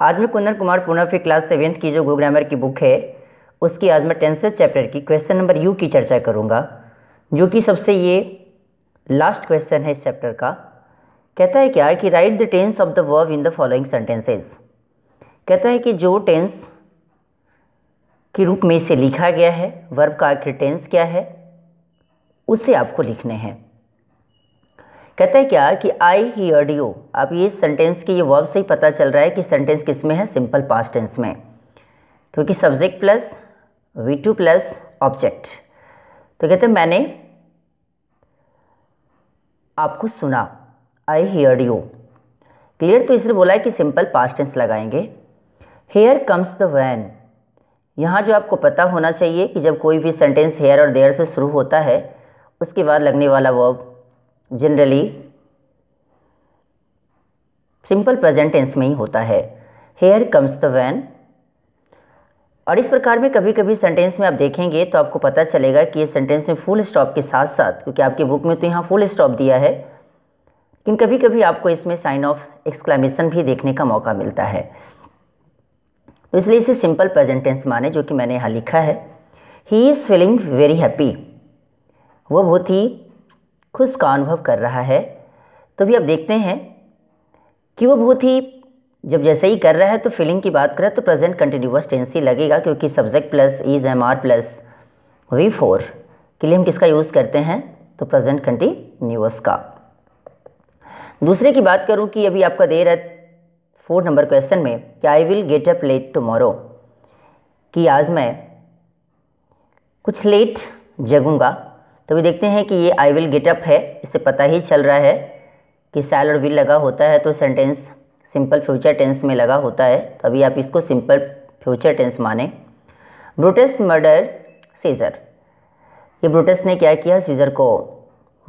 आज मैं कुंदन कुमार पुनः फिर क्लास सेवेंथ की जो गो ग्रामर की बुक है उसकी आज मैं टेंथ चैप्टर की क्वेश्चन नंबर यू की चर्चा करूँगा जो कि सबसे ये लास्ट क्वेश्चन है इस चैप्टर का कहता है क्या कि write the tense of the verb in the following sentences कहता है कि जो टेंस के रूप में इसे लिखा गया है वर्ब का आखिर टेंस क्या है उसे आपको लिखने हैं कहते हैं क्या कि आई हीयर्ड यू अब ये सेंटेंस के ये वर्ब से ही पता चल रहा है कि सेंटेंस किस में है सिंपल पास टेंस में क्योंकि subject plus V two plus object तो कहते हैं मैंने आपको सुना आई हेयर यू क्लियर तो इसलिए बोला है कि सिंपल पास्ट टेंस लगाएंगे हेयर कम्स द वैन यहाँ जो आपको पता होना चाहिए कि जब कोई भी सेंटेंस हेयर और देयर से शुरू होता है उसके बाद लगने वाला वर्ब जनरली सिंपल प्रेजेंटेंस में ही होता है हेयर कम्स द वैन और इस प्रकार में कभी कभी सेंटेंस में आप देखेंगे तो आपको पता चलेगा कि ये सेंटेंस में फुल स्टॉप के साथ साथ क्योंकि आपके बुक में तो यहाँ फुल स्टॉप दिया है लेकिन कभी कभी आपको इसमें साइन ऑफ एक्सक्लामेशन भी देखने का मौका मिलता है तो इसलिए इसे सिंपल प्रेजेंटेंस माने जो कि मैंने यहाँ लिखा है he is feeling very happy वो बहुत ही खुश का अनुभव कर रहा है तो भी अब देखते हैं कि वो बहुत ही जब जैसे ही कर रहा है तो फीलिंग की बात करें तो प्रेजेंट कंटिन्यूस टेंसी लगेगा क्योंकि subject plus is am are plus V four के लिए हम किसका यूज़ करते हैं तो प्रेजेंट कंटिन्यूस का दूसरे की बात करूं कि अभी आपका देर है फोर नंबर क्वेश्चन में कि I will get up late tomorrow कि आज मैं कुछ लेट जगूंगा तो अभी देखते हैं कि ये आई विल गेटअप है इससे पता ही चल रहा है कि सैल और विल लगा होता है तो सेंटेंस सिंपल फ्यूचर टेंस में लगा होता है तो अभी आप इसको सिंपल फ्यूचर टेंस माने ब्रूटस मर्डर सीजर ये ब्रूटस ने क्या किया सीजर को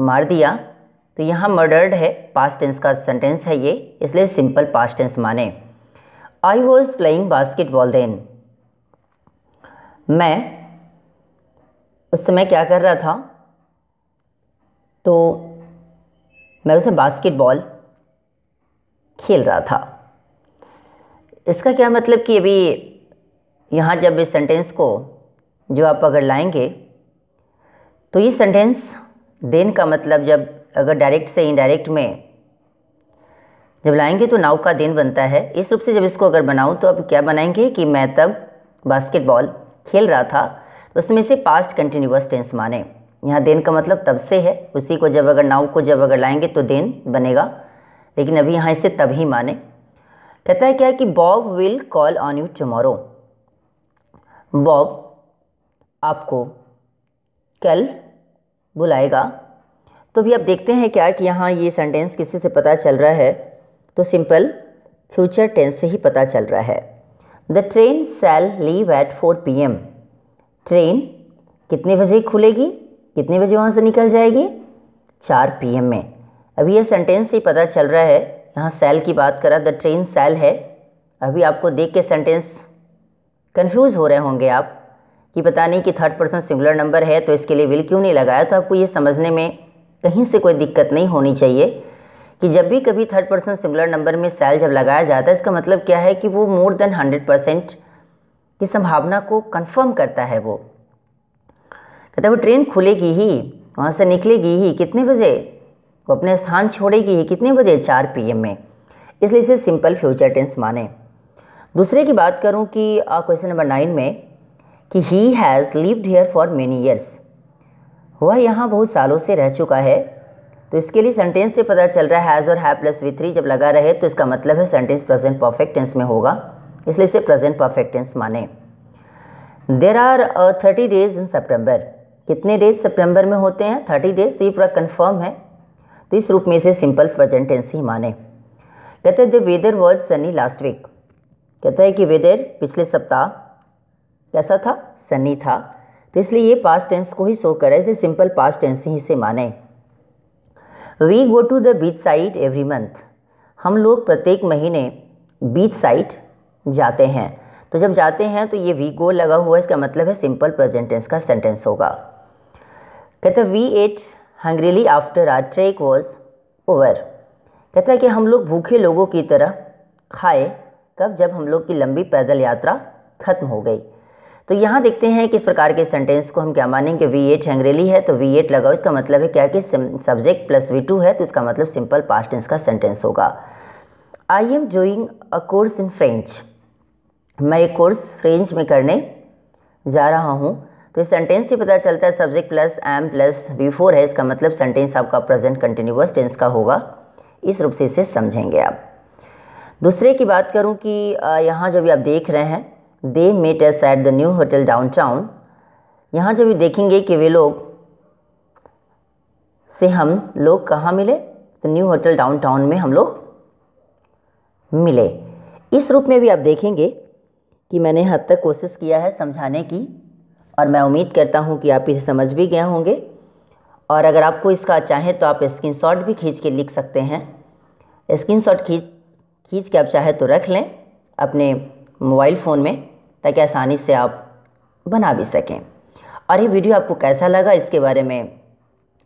मार दिया तो यहाँ मर्डर्ड है पास्ट टेंस का सेंटेंस है ये इसलिए सिंपल पास्ट टेंस माने I was playing basketball then मैं उस समय क्या कर रहा था तो मैं उसे बास्केटबॉल खेल रहा था इसका क्या मतलब कि अभी यहाँ जब इस सेंटेंस को जो आप अगर लाएंगे तो ये सेंटेंस देन का मतलब जब अगर डायरेक्ट से इनडायरेक्ट में जब लाएंगे तो नाव का देन बनता है इस रूप से जब इसको अगर बनाऊँ तो अब क्या बनाएंगे कि मैं तब बास्केटबॉल खेल रहा था उसमें तो से पास्ट कंटिन्यूस टेंस माने यहाँ देन का मतलब तब से है उसी को जब अगर नाव को जब अगर लाएंगे तो देन बनेगा लेकिन अभी यहाँ इसे तब ही माने कहता है क्या है कि Bob will call on you tomorrow Bob आपको कल बुलाएगा तो भी आप देखते हैं क्या कि यहाँ ये सेंटेंस किसी से पता चल रहा है तो सिंपल फ्यूचर टेंस से ही पता चल रहा है the train shall leave at four p m train कितने बजे खुलेगी कितने बजे वहाँ से निकल जाएगी चार पी में अभी यह सेंटेंस से पता चल रहा है यहाँ सेल की बात करा द ट्रेन सेल है अभी आपको देख के सेंटेंस कन्फ्यूज़ हो रहे होंगे आप कि पता नहीं कि थर्ड पर्सन सिंगुलर नंबर है तो इसके लिए विल क्यों नहीं लगाया तो आपको ये समझने में कहीं से कोई दिक्कत नहीं होनी चाहिए कि जब भी कभी थर्ड पर्सन सिंगुलर नंबर में सेल जब लगाया जाता है इसका मतलब क्या है कि वो मोर देन हंड्रेड परसेंट की संभावना को कंफर्म करता है वो कहता वो ट्रेन खुलेगी ही वहाँ से निकलेगी ही कितने बजे वो अपने स्थान छोड़ेगी ही कितने बजे चार पी में इसलिए इसे सिंपल फ्यूचर टेंस माने दूसरे की बात करूँ कि क्वेश्चन नंबर नाइन में कि he has lived here for many years वह यहाँ बहुत सालों से रह चुका है तो इसके लिए सेंटेंस से पता चल रहा है हैज़ और है प्लस वी थ्री जब लगा रहे तो इसका मतलब है सेंटेंस प्रेजेंट परफेक्ट टेंस में होगा इसलिए इसे प्रेजेंट परफेक्ट टेंस माने there are thirty days in September कितने डेज सितंबर में होते हैं थर्टी डेज तो ये पूरा कन्फर्म है तो इस रूप में इसे सिंपल प्रजेंटेंस ही माने कहते हैं the weather was sunny last week कहता है कि वेदर पिछले सप्ताह कैसा था सनी था तो इसलिए ये पास्ट टेंस को ही शो करा इसलिए सिंपल पास्ट टेंस ही से माने we go to the beach side every month हम लोग प्रत्येक महीने बीच साइड जाते हैं तो जब जाते हैं तो ये वी गो लगा हुआ है इसका मतलब है सिंपल प्रेजेंट टेंस का सेंटेंस होगा कहता हैं we ate hungrily after our trek was over कहता है कि हम लोग भूखे लोगों की तरह खाए कब जब हम लोग की लंबी पैदल यात्रा खत्म हो गई तो यहाँ देखते हैं किस प्रकार के सेंटेंस को हम क्या मानेंगे वी एट हंग्रेली है तो वी एट लगाओ इसका मतलब है क्या कि सब्जेक्ट प्लस वी टू है तो इसका मतलब सिंपल पास्ट टेंस का सेंटेंस होगा I am doing a course in French मैं एक कोर्स फ्रेंच में करने जा रहा हूँ तो इस सेंटेंस से पता चलता है subject plus am plus V four है इसका मतलब सेंटेंस आपका प्रेजेंट कंटिन्यूस टेंस का होगा इस रूप से इसे समझेंगे आप दूसरे की बात करूं कि यहाँ जो भी आप देख रहे हैं they met us at the new hotel downtown यहाँ जब देखेंगे कि वे लोग से हम लोग कहाँ मिले तो न्यू होटल डाउन टाउन में हम लोग मिले इस रूप में भी आप देखेंगे कि मैंने हद तक कोशिश किया है समझाने की और मैं उम्मीद करता हूँ कि आप इसे समझ भी गए होंगे और अगर आपको इसका चाहे तो आप शॉट भी खींच के लिख सकते हैं स्क्रीन शॉट खींच खींच के आप चाहे तो रख लें अपने मोबाइल फ़ोन में ताकि आसानी से आप बना भी सकें और ये वीडियो आपको कैसा लगा इसके बारे में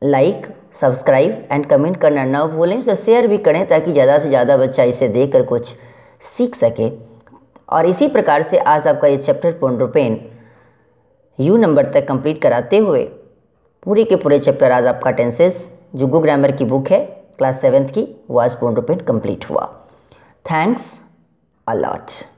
लाइक सब्सक्राइब एंड कमेंट करना ना भूलें उसे शेयर भी करें ताकि ज़्यादा से ज़्यादा बच्चा इसे देख कर कुछ सीख सके और इसी प्रकार से आज आपका ये चैप्टर पुनरुपेन यू नंबर तक कंप्लीट कराते हुए पूरे के पूरे चैप्टर आज आपका टेंसेस जो गो ग्रामर की बुक है क्लास सेवेंथ की वो आज पूर्ण रूप में कंप्लीट हुआ थैंक्स अलॉट